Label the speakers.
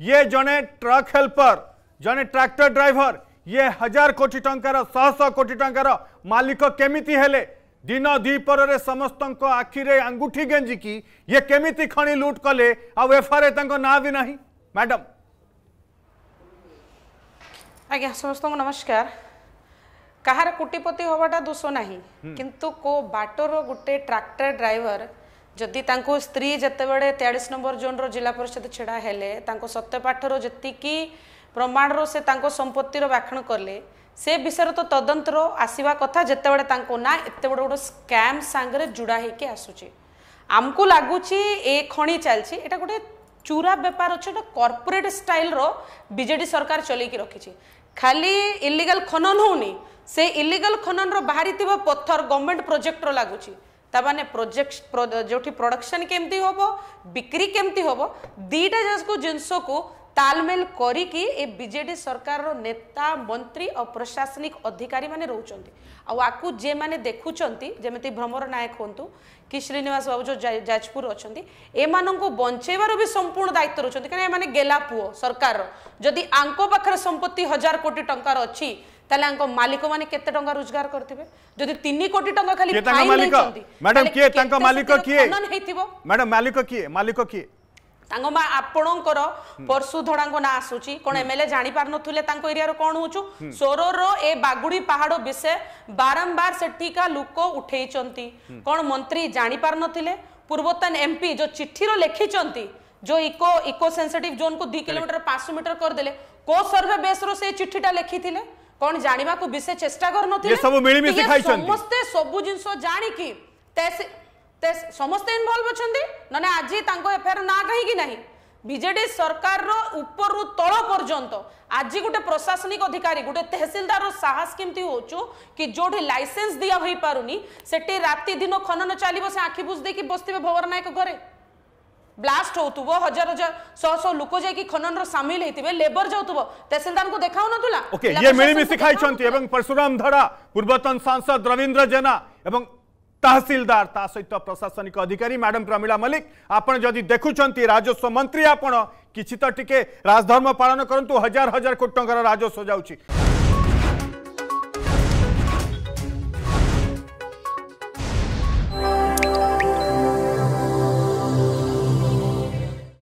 Speaker 1: ये जड़े truck helper जड़े ट्राक्टर ड्राइवर ये हजार कोटी टकर शह शह कोटी टकर मालिक केमी दिन दीपर से समस्त आखिरे आंगुठी गेंजिकी ये केमी खणी लुट कले आफआईआर ना भी ना मैडम
Speaker 2: आज्ञा समस्त नमस्कार कहार কোটিপতি हवाटा दोष ना কিন্তু কো বাটর গোটে ট্রাক্টর ড্রাইভার ଯଦି ତାଙ୍କୁ ସ୍ତ୍ରୀ ଯେତେବେଳେ ତେୟାଳିଶ ନମ୍ବର ଜୋନ୍ର ଜିଲ୍ଲା ପରିଷଦ ଛିଡ଼ା ହେଲେ ତାଙ୍କ ସତ୍ୟପାଠର ଯେତିକି ପ୍ରମାଣର ସେ ତାଙ୍କ ସମ୍ପତ୍ତିର ବ୍ୟାଖ୍ୟାନ କଲେ ସେ ବିଷୟରେ ତ ତଦନ୍ତର ଆସିବା କଥା ଯେତେବେଳେ ତାଙ୍କ ନାଁ ଏତେ ବଡ଼ ଗୋଟେ ସ୍କାମ୍ ସାଙ୍ଗରେ ଯୋଡ଼ା ହେଇକି ଆସୁଛି ଆମକୁ ଲାଗୁଛି ଏ ଖଣି ଚାଲିଛି ଏଇଟା ଗୋଟେ ଚୁରା ବେପାର ଅଛି ଗୋଟେ କର୍ପୋରେଟ୍ ଷ୍ଟାଇଲ୍ର ବିଜେଡ଼ି ସରକାର ଚଲେଇକି ରଖିଛି ଖାଲି ଇଲିଗାଲ୍ ଖନନ ହେଉନି ସେ ଇଲିଗାଲ୍ ଖନନର ବାହାରିଥିବା ପଥର ଗଭର୍ଣ୍ଣମେଣ୍ଟ ପ୍ରୋଜେକ୍ଟର ଲାଗୁଛି ତାମାନେ ପ୍ରୋଜେକ୍ଟ ଯେଉଁଠି ପ୍ରଡକ୍ସନ୍ କେମିତି ହେବ ବିକ୍ରି କେମିତି ହେବ ଦୁଇଟା ଯାକ ଜିନିଷକୁ ତାଲମେଲ କରିକି ଏ ବିଜେଡ଼ି ସରକାରର ନେତା ମନ୍ତ୍ରୀ ଆଉ ପ୍ରଶାସନିକ ଅଧିକାରୀମାନେ ରହୁଛନ୍ତି ଆଉ ଆକୁ ଯେମାନେ ଦେଖୁଛନ୍ତି ଯେମିତି ଭ୍ରମର ନାୟକ ହୁଅନ୍ତୁ କି ଶ୍ରୀନିବାସ ବାବୁ ଯେଉଁ ଯାଜପୁର ଅଛନ୍ତି ଏମାନଙ୍କୁ ବଞ୍ଚେଇବାର ବି ସମ୍ପୂର୍ଣ୍ଣ ଦାୟିତ୍ୱ ରହୁଛନ୍ତି କାରଣ ଏମାନେ ଗେଲା ପୁଅ ସରକାରର ଯଦି ଆଙ୍କ ପାଖରେ ସମ୍ପତ୍ତି ହଜାର କୋଟି ଟଙ୍କାର ଅଛି তাহলে আঙ্ক মালিক মানে কেতে টাকা রোজগার করবে যদি 3 কোটি টাকা খালি ফাইন নেইছন্তি ম্যাডাম কে তাঙ্ক মালিক কিয়ে খনন হেইতিবো
Speaker 1: ম্যাডাম মালিক কিয়ে মালিক কিয়ে
Speaker 2: ତାଙ୍କ ମା ଆପଣଙ୍କର ପରଶୁ ଧଡ଼ାଙ୍କ ନାଁ ଆସୁଛି କ'ଣ ଏମଏଲ୍ଏ ଜାଣିପାରୁନଥିଲେ ତାଙ୍କ ଏରିଆର କ'ଣ ହଉଛୁ ସୋରର ଏ ବାଗୁଡ଼ି ପାହାଡ଼ ବିଷୟ ବାରମ୍ବାର ସେଠିକା ଲୋକ ଉଠେଇଛନ୍ତି କ'ଣ ମନ୍ତ୍ରୀ ଜାଣିପାରୁନଥିଲେ ପୂର୍ବତନ ଏମ୍ପି ଯୋଉ ଚିଠିର ଲେଖିଛନ୍ତି ଯୋଉ ଇକୋ ଇକୋ ସେନ୍ସିଟିଭ୍ ଜୋନ୍କୁ ଦୁଇ କିଲୋମିଟର ପାଞ୍ଚଶହ ମିଟର କରିଦେଲେ କୋଉ ସର୍ଭେ ବେସ୍ରୁ ସେ ଚିଠିଟା ଲେଖିଥିଲେ কোন জাণিবাকু বিশেষ চেষ্টা করু নথিলে এ সব মিলিমিশি খাইছন্তি সমস্ত সব জিনিস জানি কি তে সমস্ত ইনভলভ অছন্তি ননে আজি তাঙ্ক এফআইআর না কাহি কি নাহি বিজেডি সরকারর উপরু তল পর্যন্ত আজি গোটে প্রশাসনিক অধিকারী গোটে তেহসিলদার সাহস কেমতি হচ্ছু কি যোটি লাইসেন্স দিয়া হই পারুনি সেটি রাতি দিন খনন চালিব সে আখি বুঝ দেখি বসতিবে ভবর নায়ক ঘরে ब्लास्ट हो हजार हजार शह शह लुक जाकि खनन सामिल होते लेबर जाहसिलदार को देखा ना
Speaker 1: ये मिलमिशि एवं परशुराम धरा पूर्वतन सांसद रवींद्र जेना एवं सहित प्रशासनिक अधिकारी मैडम प्रमिला मल्लिक आपड़ी देखुं राजस्व मंत्री आपड़ कि राजधर्म पालन करूँ हजार हजार कोटी टकर राजस्व जा